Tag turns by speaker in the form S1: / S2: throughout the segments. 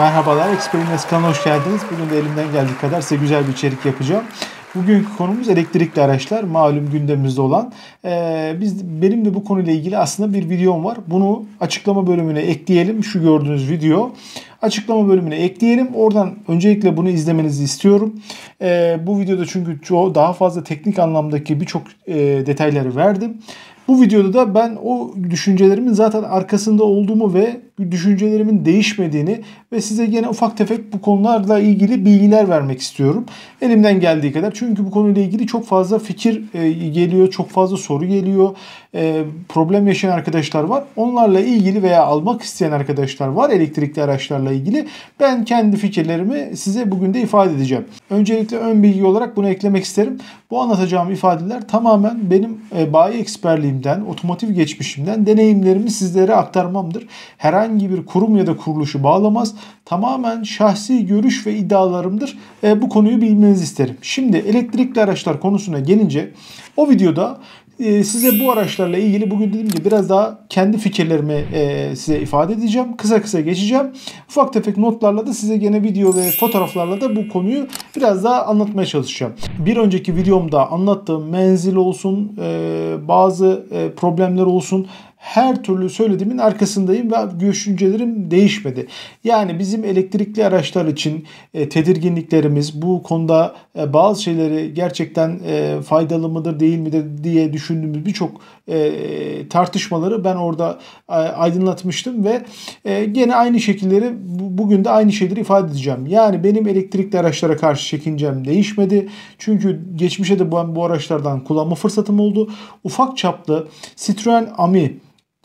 S1: Merhabalar, Experiments kanalına hoş geldiniz. Bugün de elimden geldiği kadar size güzel bir içerik yapacağım. Bugünkü konumuz elektrikli araçlar. Malum gündemimizde olan. Ee, biz Benim de bu konuyla ilgili aslında bir videom var. Bunu açıklama bölümüne ekleyelim. Şu gördüğünüz video. Açıklama bölümüne ekleyelim. Oradan öncelikle bunu izlemenizi istiyorum. Ee, bu videoda çünkü daha fazla teknik anlamdaki birçok e, detayları verdim. Bu videoda da ben o düşüncelerimin zaten arkasında olduğumu ve düşüncelerimin değişmediğini ve size yine ufak tefek bu konularla ilgili bilgiler vermek istiyorum. Elimden geldiği kadar. Çünkü bu konuyla ilgili çok fazla fikir e, geliyor, çok fazla soru geliyor. E, problem yaşayan arkadaşlar var. Onlarla ilgili veya almak isteyen arkadaşlar var elektrikli araçlarla ilgili. Ben kendi fikirlerimi size bugün de ifade edeceğim. Öncelikle ön bilgi olarak bunu eklemek isterim. Bu anlatacağım ifadeler tamamen benim e, bayi eksperliğim geçmişimden, otomotiv geçmişimden deneyimlerimi sizlere aktarmamdır. Herhangi bir kurum ya da kuruluşu bağlamaz. Tamamen şahsi görüş ve iddialarımdır. E, bu konuyu bilmenizi isterim. Şimdi elektrikli araçlar konusuna gelince o videoda ee, size bu araçlarla ilgili bugün dedim ki biraz daha kendi fikirlerimi e, size ifade edeceğim. Kısa kısa geçeceğim. Ufak tefek notlarla da size gene video ve fotoğraflarla da bu konuyu biraz daha anlatmaya çalışacağım. Bir önceki videomda anlattığım menzil olsun, e, bazı e, problemler olsun, her türlü söylediğimin arkasındayım ve düşüncelerim değişmedi. Yani bizim elektrikli araçlar için e, tedirginliklerimiz bu konuda e, bazı şeyleri gerçekten e, faydalı mıdır değil midir diye düşündüğümüz birçok e, tartışmaları ben orada e, aydınlatmıştım ve e, gene aynı şekilleri bugün de aynı şeyleri ifade edeceğim. Yani benim elektrikli araçlara karşı çekincem değişmedi. Çünkü geçmişte de bu, bu araçlardan kullanma fırsatım oldu. Ufak çaplı Citroen Ami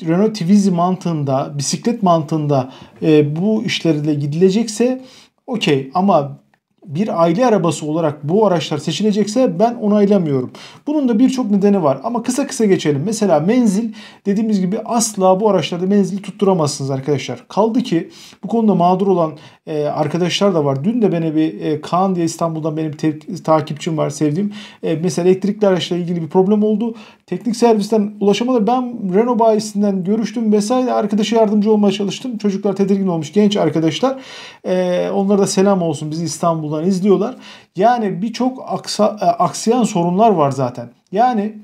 S1: Renault Twizy mantığında, bisiklet mantığında e, bu işlerle gidilecekse okey ama bir aile arabası olarak bu araçlar seçilecekse ben onaylamıyorum. Bunun da birçok nedeni var ama kısa kısa geçelim. Mesela menzil dediğimiz gibi asla bu araçlarda menzili tutturamazsınız arkadaşlar. Kaldı ki bu konuda mağdur olan e, arkadaşlar da var. Dün de beni bir e, Kaan diye İstanbul'dan benim takipçim var sevdiğim. E, mesela elektrikli araçla ilgili bir problem oldu. Teknik servisten ulaşamadı. Ben Renault bayisinden görüştüm vesaire. Arkadaşa yardımcı olmaya çalıştım. Çocuklar tedirgin olmuş genç arkadaşlar. E, onlara da selam olsun bizi İstanbul'dan buradan izliyorlar. Yani birçok aksayan e, sorunlar var zaten. Yani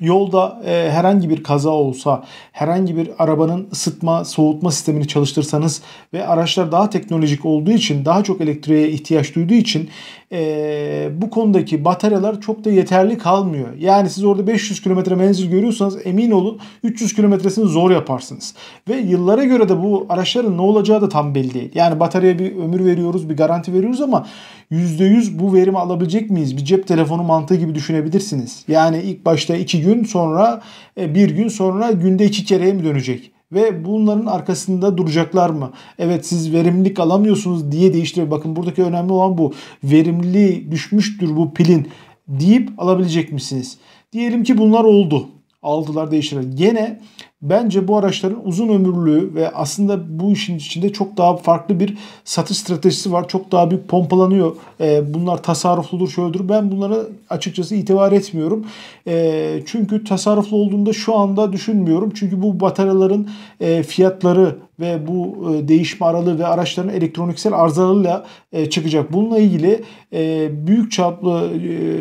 S1: Yolda e, herhangi bir kaza olsa, herhangi bir arabanın ısıtma, soğutma sistemini çalıştırsanız ve araçlar daha teknolojik olduğu için, daha çok elektriğe ihtiyaç duyduğu için e, bu konudaki bataryalar çok da yeterli kalmıyor. Yani siz orada 500 kilometre menzil görüyorsanız emin olun 300 kilometresini zor yaparsınız. Ve yıllara göre de bu araçların ne olacağı da tam belli değil. Yani bataryaya bir ömür veriyoruz, bir garanti veriyoruz ama %100 bu verimi alabilecek miyiz? Bir cep telefonu mantığı gibi düşünebilirsiniz. Yani ilk başta 2 gün sonra e, bir gün sonra günde iki kereye mi dönecek? ve bunların arkasında duracaklar mı? Evet siz verimlilik alamıyorsunuz diye değiştiriyor. Bakın buradaki önemli olan bu. Verimliliği düşmüştür bu pilin deyip alabilecek misiniz? Diyelim ki bunlar oldu. Aldılar değiştirir. Gene Bence bu araçların uzun ömürlü ve aslında bu işin içinde çok daha farklı bir satış stratejisi var. Çok daha büyük pompalanıyor. E, bunlar tasarrufludur, şöyledir. Ben bunlara açıkçası itibar etmiyorum. E, çünkü tasarruflu olduğunda şu anda düşünmüyorum. Çünkü bu bataryaların e, fiyatları ve bu e, değişme aralığı ve araçların elektroniksel arızalarıyla e, çıkacak. Bununla ilgili e, büyük çaplı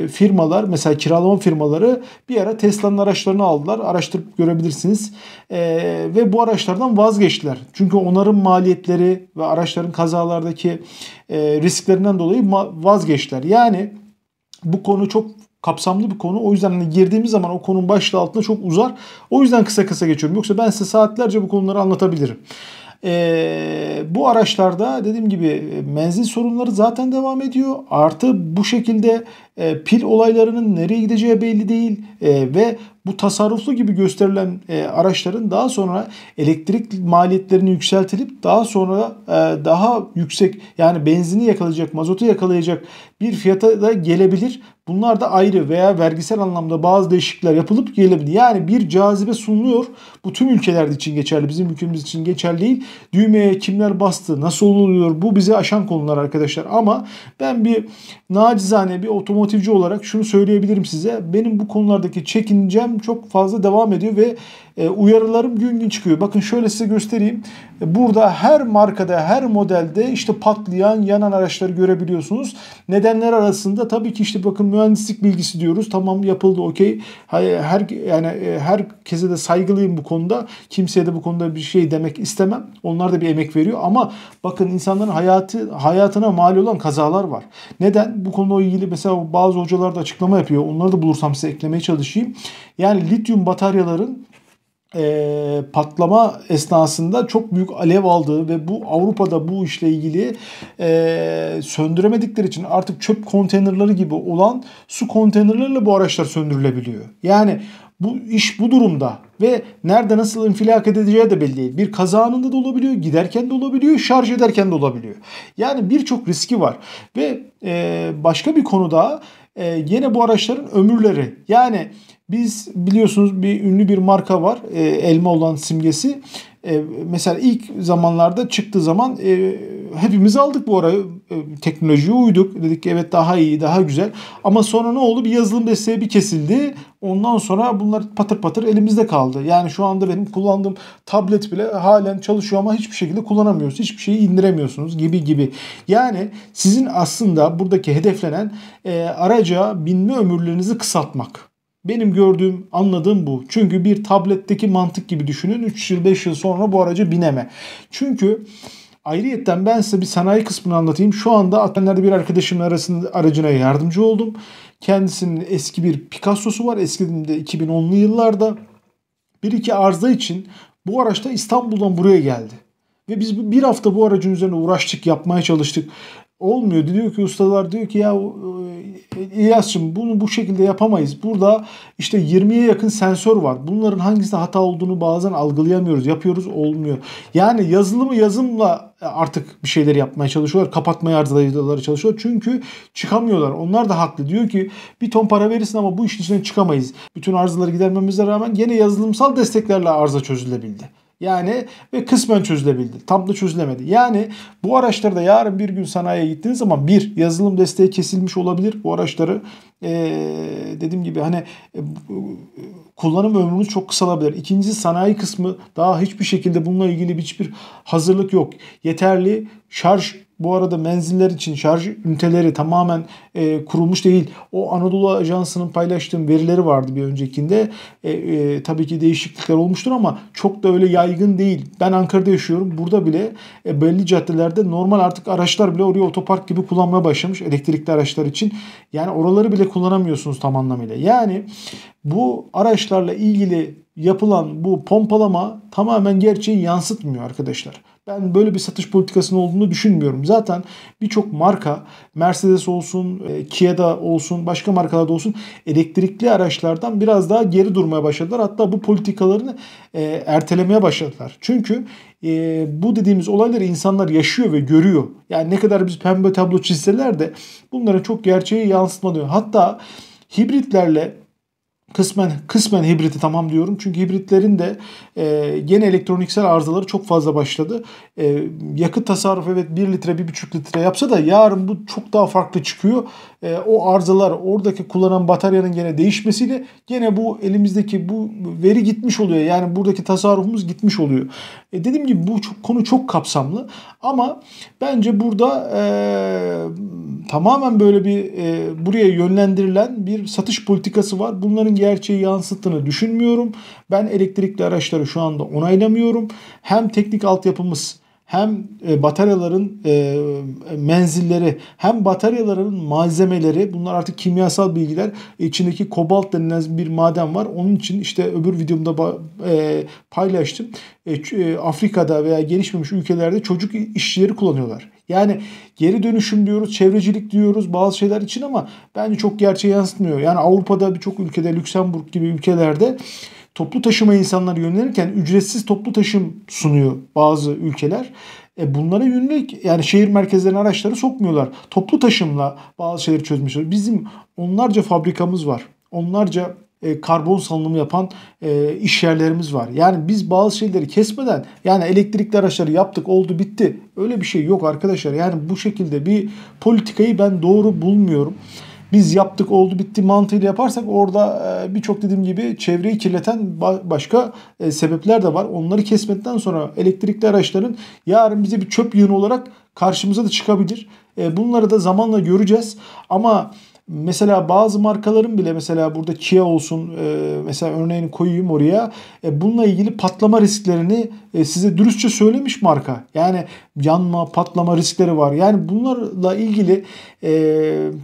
S1: firmalar mesela kiralama firmaları bir ara Tesla'nın araçlarını aldılar. Araştırıp görebilirsiniz. E, ve bu araçlardan vazgeçtiler. Çünkü onarım maliyetleri ve araçların kazalardaki e, risklerinden dolayı vazgeçtiler. Yani bu konu çok kapsamlı bir konu. O yüzden hani girdiğimiz zaman o konunun başlığı altında çok uzar. O yüzden kısa kısa geçiyorum. Yoksa ben size saatlerce bu konuları anlatabilirim. E, bu araçlarda dediğim gibi e, menzil sorunları zaten devam ediyor. Artı bu şekilde e, pil olaylarının nereye gideceği belli değil e, ve bu tasarruflu gibi gösterilen e, araçların daha sonra elektrik maliyetlerini yükseltilip daha sonra e, daha yüksek yani benzini yakalayacak, mazotu yakalayacak bir fiyata da gelebilir. Bunlar da ayrı veya vergisel anlamda bazı değişiklikler yapılıp gelebilir. Yani bir cazibe sunuluyor. Bu tüm ülkeler için geçerli. Bizim ülkemiz için geçerli değil. Düğmeye kimler bastı, nasıl oluyor bu bize aşan konular arkadaşlar. Ama ben bir nacizane bir otomotivci olarak şunu söyleyebilirim size. Benim bu konulardaki çekincem çok fazla devam ediyor ve e, uyarılarım gün gün çıkıyor. Bakın şöyle size göstereyim. Burada her markada, her modelde işte patlayan, yanan araçları görebiliyorsunuz. Nedenler arasında tabii ki işte bakın mühendislik bilgisi diyoruz. Tamam yapıldı okey. Her yani e, herkese de saygılıyım bu konuda. Kimseye de bu konuda bir şey demek istemem. Onlar da bir emek veriyor ama bakın insanların hayatı hayatına mal olan kazalar var. Neden? Bu konuda ilgili mesela bazı hocalar da açıklama yapıyor. Onları da bulursam size eklemeye çalışayım. Yani lityum bataryaların e, patlama esnasında çok büyük alev aldığı ve bu Avrupa'da bu işle ilgili e, söndüremedikleri için artık çöp konteynerları gibi olan su konteynerlarıyla bu araçlar söndürülebiliyor. Yani bu iş bu durumda ve nerede nasıl infilak edeceği de belli değil. Bir kaza anında da olabiliyor, giderken de olabiliyor, şarj ederken de olabiliyor. Yani birçok riski var ve e, başka bir konuda e, yine bu araçların ömürleri yani biz biliyorsunuz bir ünlü bir marka var. E, elma olan simgesi. E, mesela ilk zamanlarda çıktığı zaman e, hepimiz aldık bu arayı e, teknolojiye uyduk. Dedik ki evet daha iyi, daha güzel. Ama sonra ne oldu? Bir yazılım desteği bir kesildi. Ondan sonra bunlar patır patır elimizde kaldı. Yani şu anda benim kullandığım tablet bile halen çalışıyor ama hiçbir şekilde kullanamıyoruz. Hiçbir şeyi indiremiyorsunuz gibi gibi. Yani sizin aslında buradaki hedeflenen e, araca binme ömürlerinizi kısaltmak. Benim gördüğüm, anladığım bu. Çünkü bir tabletteki mantık gibi düşünün. 3 yıl, 5 yıl sonra bu araca bineme. Çünkü ayrıyetten ben size bir sanayi kısmını anlatayım. Şu anda Atenler'de bir arkadaşımın arasında, aracına yardımcı oldum. Kendisinin eski bir Picasso'su var. Eskiden de 2010'lu yıllarda. Bir iki arıza için bu araçta İstanbul'dan buraya geldi. Ve biz bir hafta bu aracın üzerine uğraştık, yapmaya çalıştık olmuyor. Diyor ki ustalar diyor ki ya e, İlyas'cığım bunu bu şekilde yapamayız. Burada işte 20'ye yakın sensör var. Bunların hangisinde hata olduğunu bazen algılayamıyoruz. Yapıyoruz olmuyor. Yani yazılımı yazımla artık bir şeyler yapmaya çalışıyorlar. Kapatmaya arzaları çalışıyorlar. Çünkü çıkamıyorlar. Onlar da haklı. Diyor ki bir ton para verirsin ama bu işin içinden çıkamayız. Bütün arızaları gidermemize rağmen yine yazılımsal desteklerle arıza çözülebildi. Yani ve kısmen çözülebildi. Tam da çözülemedi. Yani bu araçları da yarın bir gün sanayiye gittiğiniz zaman bir yazılım desteği kesilmiş olabilir. Bu araçları ee, dediğim gibi hani e, e kullanım ömrünüz çok kısalabilir. İkincisi sanayi kısmı daha hiçbir şekilde bununla ilgili hiçbir hazırlık yok. Yeterli şarj bu arada menziller için şarj üniteleri tamamen e, kurulmuş değil. O Anadolu Ajansı'nın paylaştığım verileri vardı bir öncekinde. E, e, tabii ki değişiklikler olmuştur ama çok da öyle yaygın değil. Ben Ankara'da yaşıyorum. Burada bile e, belli caddelerde normal artık araçlar bile oraya otopark gibi kullanmaya başlamış elektrikli araçlar için. Yani oraları bile kullanamıyorsunuz tam anlamıyla. Yani bu araçlarla ilgili yapılan bu pompalama tamamen gerçeği yansıtmıyor arkadaşlar. Ben böyle bir satış politikasının olduğunu düşünmüyorum. Zaten birçok marka Mercedes olsun, e, Kia'da olsun, başka markalarda olsun elektrikli araçlardan biraz daha geri durmaya başladılar. Hatta bu politikalarını e, ertelemeye başladılar. Çünkü e, bu dediğimiz olayları insanlar yaşıyor ve görüyor. Yani ne kadar biz pembe tablo çizseler de bunlara çok gerçeği yansıtma Hatta hibritlerle kısmen kısmen hibriti tamam diyorum. Çünkü hibritlerin de e, gene elektroniksel arızaları çok fazla başladı. E, yakıt tasarrufu evet 1 litre 1,5 litre yapsa da yarın bu çok daha farklı çıkıyor. E, o arızalar oradaki kullanan bataryanın gene değişmesiyle gene bu elimizdeki bu veri gitmiş oluyor. Yani buradaki tasarrufumuz gitmiş oluyor. E, dediğim gibi bu çok, konu çok kapsamlı ama bence burada e, tamamen böyle bir e, buraya yönlendirilen bir satış politikası var. Bunların gerçeği yansıttığını düşünmüyorum. Ben elektrikli araçları şu anda onaylamıyorum. Hem teknik altyapımız hem e, bataryaların e, menzilleri hem bataryaların malzemeleri bunlar artık kimyasal bilgiler içindeki kobalt denilen bir maden var onun için işte öbür videomda e, paylaştım Afrika'da veya gelişmemiş ülkelerde çocuk işçileri kullanıyorlar yani geri dönüşüm diyoruz, çevrecilik diyoruz bazı şeyler için ama bence çok gerçeği yansıtmıyor. Yani Avrupa'da birçok ülkede, Lüksemburg gibi ülkelerde toplu taşıma insanları yönlenirken ücretsiz toplu taşım sunuyor bazı ülkeler. E bunlara yönelik yani şehir merkezlerine araçları sokmuyorlar. Toplu taşımla bazı şeyleri çözmüşler. Bizim onlarca fabrikamız var. Onlarca e, karbon salınımı yapan e, iş yerlerimiz var. Yani biz bazı şeyleri kesmeden yani elektrikli araçları yaptık oldu bitti. Öyle bir şey yok arkadaşlar. Yani bu şekilde bir politikayı ben doğru bulmuyorum biz yaptık oldu bitti mantığıyla yaparsak orada e, birçok dediğim gibi çevreyi kirleten başka e, sebepler de var. Onları kesmeden sonra elektrikli araçların yarın bize bir çöp yığını olarak karşımıza da çıkabilir. E, bunları da zamanla göreceğiz ama Mesela bazı markaların bile mesela burada Kia olsun e, mesela örneğini koyayım oraya. E, bununla ilgili patlama risklerini e, size dürüstçe söylemiş marka. Yani yanma, patlama riskleri var. Yani bunlarla ilgili e,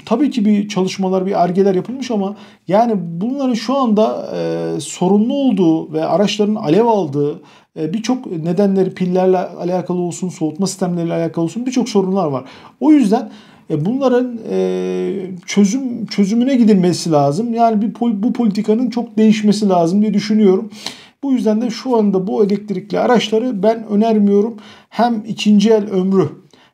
S1: tabii ki bir çalışmalar, bir argeler yapılmış ama yani bunların şu anda e, sorunlu olduğu ve araçların alev aldığı e, birçok nedenleri pillerle alakalı olsun, soğutma sistemleriyle alakalı olsun birçok sorunlar var. O yüzden e bunların e, çözüm çözümüne gidilmesi lazım. Yani bir bu politikanın çok değişmesi lazım diye düşünüyorum. Bu yüzden de şu anda bu elektrikli araçları ben önermiyorum. Hem ikinci el ömrü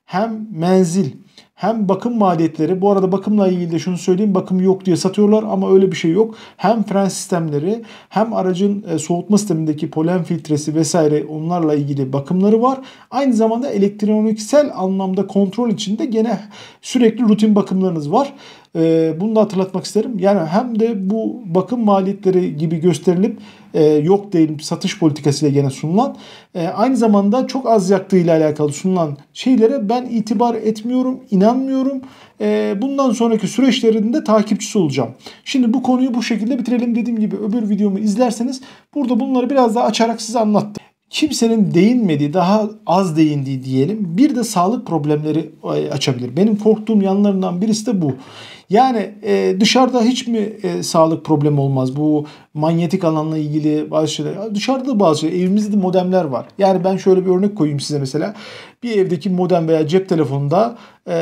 S1: hem menzil hem bakım maliyetleri bu arada bakımla ilgili de şunu söyleyeyim bakım yok diye satıyorlar ama öyle bir şey yok. Hem fren sistemleri hem aracın e, soğutma sistemindeki polen filtresi vesaire onlarla ilgili bakımları var. Aynı zamanda elektroniksel anlamda kontrol içinde gene sürekli rutin bakımlarınız var. Ee, bunu da hatırlatmak isterim. Yani hem de bu bakım maliyetleri gibi gösterilip e, yok değil satış politikasıyla gene sunulan e, aynı zamanda çok az yaktığıyla alakalı sunulan şeylere ben itibar etmiyorum, inanmıyorum. E, bundan sonraki süreçlerinde takipçisi olacağım. Şimdi bu konuyu bu şekilde bitirelim. Dediğim gibi öbür videomu izlerseniz burada bunları biraz daha açarak size anlattım kimsenin değinmediği, daha az değindiği diyelim. Bir de sağlık problemleri açabilir. Benim korktuğum yanlarından birisi de bu. Yani e, dışarıda hiç mi e, sağlık problemi olmaz? Bu manyetik alanla ilgili bazı şeyler. Dışarıda bazı şeyler. Evimizde de modemler var. Yani ben şöyle bir örnek koyayım size mesela. Bir evdeki modem veya cep telefonunda e,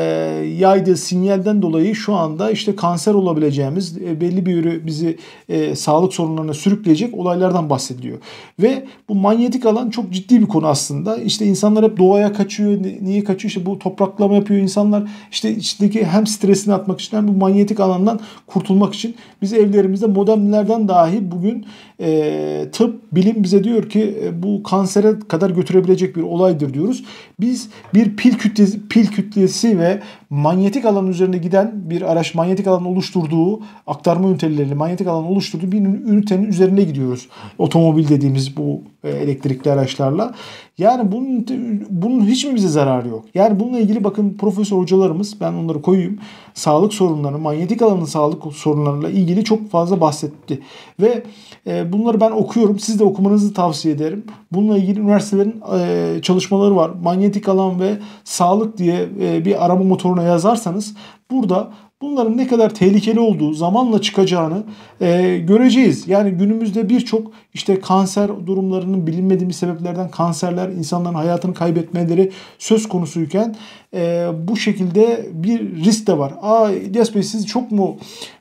S1: yaydığı sinyalden dolayı şu anda işte kanser olabileceğimiz e, belli bir yürü bizi e, sağlık sorunlarına sürükleyecek olaylardan bahsediliyor. Ve bu manyetik alan çok ciddi bir konu aslında. İşte insanlar hep doğaya kaçıyor. Niye kaçıyor? İşte bu topraklama yapıyor insanlar. İşte içindeki hem stresini atmak için hem manyetik alandan kurtulmak için biz evlerimizde modemlerden dahi bugün e, tıp, bilim bize diyor ki e, bu kansere kadar götürebilecek bir olaydır diyoruz. Biz bir pil kütlesi, pil kütlesi ve manyetik alan üzerine giden bir araç manyetik alan oluşturduğu aktarma üniteleriyle manyetik alan oluşturduğu bir ünitenin üzerine gidiyoruz. Otomobil dediğimiz bu e, elektrikli araçlarla. Yani bunun, bunun hiç mi bize zararı yok? Yani bununla ilgili bakın profesör hocalarımız ben onları koyayım. Sağlık sorunları, manyetik alanın sağlık sorunlarıyla ilgili çok fazla bahsetti. Ve ee, bunları ben okuyorum. Siz de okumanızı tavsiye ederim. Bununla ilgili üniversitelerin e, çalışmaları var. Manyetik alan ve sağlık diye e, bir arama motoruna yazarsanız burada bunların ne kadar tehlikeli olduğu zamanla çıkacağını e, göreceğiz. Yani günümüzde birçok işte kanser durumlarının bilinmediğimiz sebeplerden kanserler insanların hayatını kaybetmeleri söz konusuyken e, bu şekilde bir risk de var. Aa İlyas Bey siz çok mu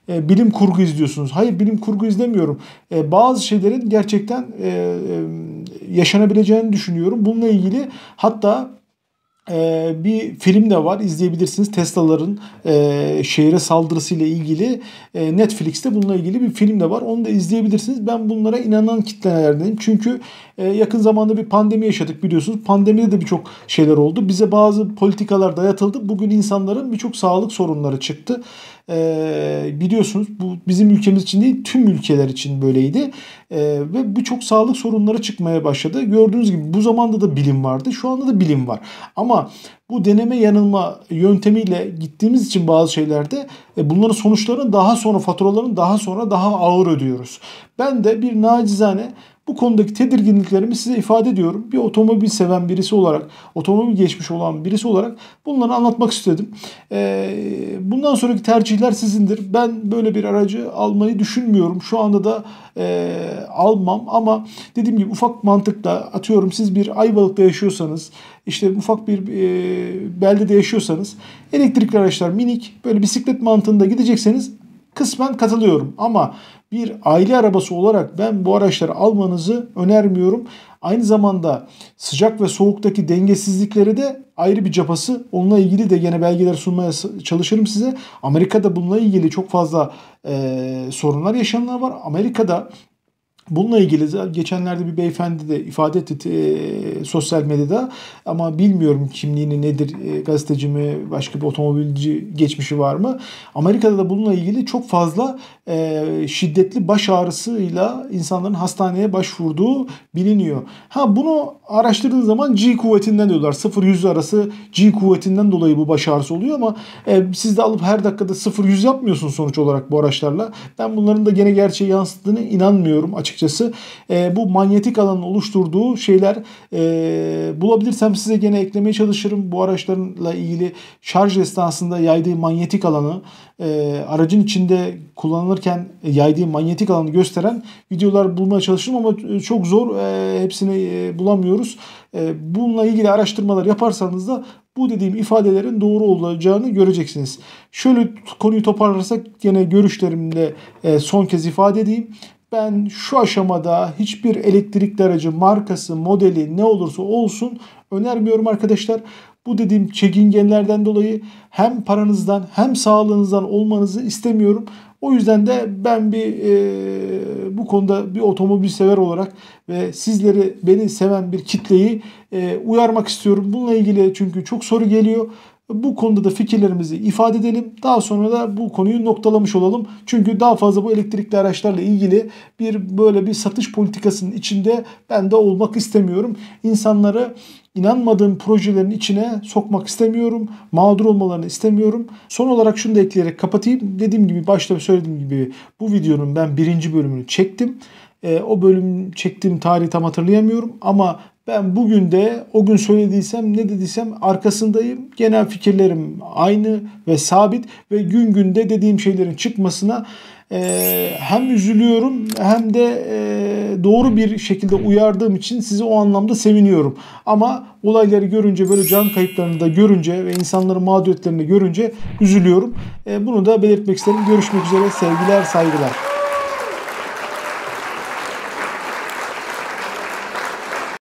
S1: e, bilim kurgu izliyorsunuz? Hayır bilim kurgu izlemiyorum. E, bazı şeylerin gerçekten e, e yaşanabileceğini düşünüyorum. Bununla ilgili hatta e, bir film de var izleyebilirsiniz Tesla'ların e, şehre saldırısı ile ilgili e, Netflix'te bununla ilgili bir film de var onu da izleyebilirsiniz ben bunlara inanan kitlelerdenim çünkü e, yakın zamanda bir pandemi yaşadık biliyorsunuz. Pandemide de birçok şeyler oldu. Bize bazı politikalar dayatıldı. Bugün insanların birçok sağlık sorunları çıktı. E, biliyorsunuz bu bizim ülkemiz için değil tüm ülkeler için böyleydi. E, ve birçok sağlık sorunları çıkmaya başladı. Gördüğünüz gibi bu zamanda da bilim vardı. Şu anda da bilim var. Ama bu deneme yanılma yöntemiyle gittiğimiz için bazı şeylerde e, bunların sonuçlarını daha sonra faturalarını daha sonra daha ağır ödüyoruz. Ben de bir nacizane bu konudaki tedirginliklerimi size ifade ediyorum. Bir otomobil seven birisi olarak, otomobil geçmiş olan birisi olarak bunları anlatmak istedim. Ee, bundan sonraki tercihler sizindir. Ben böyle bir aracı almayı düşünmüyorum. Şu anda da e, almam ama dediğim gibi ufak mantıkla atıyorum siz bir Ayvalık'ta yaşıyorsanız, işte ufak bir e, beldede yaşıyorsanız elektrikli araçlar minik böyle bisiklet mantığında gidecekseniz kısmen katılıyorum ama bir aile arabası olarak ben bu araçları almanızı önermiyorum. Aynı zamanda sıcak ve soğuktaki dengesizlikleri de ayrı bir capası. Onunla ilgili de gene belgeler sunmaya çalışırım size. Amerika'da bununla ilgili çok fazla e, sorunlar yaşananlar var. Amerika'da Bununla ilgili geçenlerde bir beyefendi de ifade etti e, sosyal medyada ama bilmiyorum kimliğini nedir, e, gazeteci mi, başka bir otomobilci geçmişi var mı? Amerika'da da bununla ilgili çok fazla e, şiddetli baş ağrısıyla insanların hastaneye başvurduğu biliniyor. Ha bunu araştırdığın zaman G kuvvetinden diyorlar. 0-100 arası G kuvvetinden dolayı bu baş ağrısı oluyor ama e, siz de alıp her dakikada 0-100 yapmıyorsun sonuç olarak bu araçlarla. Ben bunların da gene gerçeği yansıttığını inanmıyorum açık açıkçası. E, bu manyetik alanın oluşturduğu şeyler e, bulabilirsem size gene eklemeye çalışırım. Bu araçlarla ilgili şarj esnasında yaydığı manyetik alanı e, aracın içinde kullanılırken yaydığı manyetik alanı gösteren videolar bulmaya çalışırım ama e, çok zor. E, hepsini e, bulamıyoruz. E, bununla ilgili araştırmalar yaparsanız da bu dediğim ifadelerin doğru olacağını göreceksiniz. Şöyle konuyu toparlarsak yine görüşlerimle e, son kez ifade edeyim ben şu aşamada hiçbir elektrikli aracı markası, modeli ne olursa olsun önermiyorum arkadaşlar. Bu dediğim çekingenlerden dolayı hem paranızdan hem sağlığınızdan olmanızı istemiyorum. O yüzden de ben bir e, bu konuda bir otomobil sever olarak ve sizleri beni seven bir kitleyi e, uyarmak istiyorum. Bununla ilgili çünkü çok soru geliyor bu konuda da fikirlerimizi ifade edelim. Daha sonra da bu konuyu noktalamış olalım. Çünkü daha fazla bu elektrikli araçlarla ilgili bir böyle bir satış politikasının içinde ben de olmak istemiyorum. İnsanları inanmadığım projelerin içine sokmak istemiyorum. Mağdur olmalarını istemiyorum. Son olarak şunu da ekleyerek kapatayım. Dediğim gibi başta söylediğim gibi bu videonun ben birinci bölümünü çektim. E, o bölüm çektiğim tarihi tam hatırlayamıyorum ama ben bugün de o gün söylediysem ne dediysem arkasındayım. Genel fikirlerim aynı ve sabit ve gün günde dediğim şeylerin çıkmasına e, hem üzülüyorum hem de e, doğru bir şekilde uyardığım için sizi o anlamda seviniyorum. Ama olayları görünce böyle can kayıplarını da görünce ve insanların mağduriyetlerini görünce üzülüyorum. E, bunu da belirtmek isterim. Görüşmek üzere sevgiler saygılar.